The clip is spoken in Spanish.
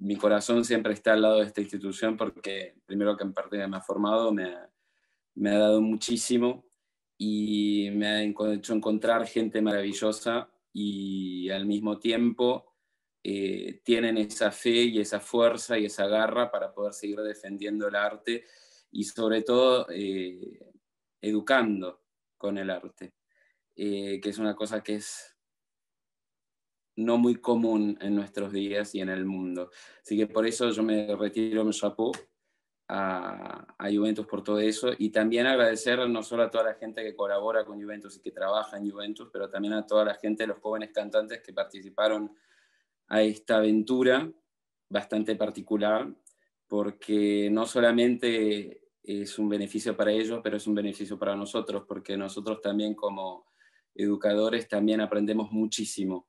mi corazón siempre está al lado de esta institución porque primero que en parte me ha formado, me ha, dado muchísimo y me ha hecho encontrar gente maravillosa y al mismo tiempo eh, tienen esa fe y esa fuerza y esa garra para poder seguir defendiendo el arte y sobre todo eh, educando con el arte, eh, que es una cosa que es no muy común en nuestros días y en el mundo. Así que por eso yo me retiro mi chapeau a, a, Juventus por todo eso y también agradecer no solo a toda la gente que colabora con Juventus y que trabaja en Juventus, pero también a toda la gente, los jóvenes cantantes que participaron a esta aventura bastante particular, porque no solamente es un beneficio para ellos, pero es un beneficio para nosotros, porque nosotros también como educadores también aprendemos muchísimo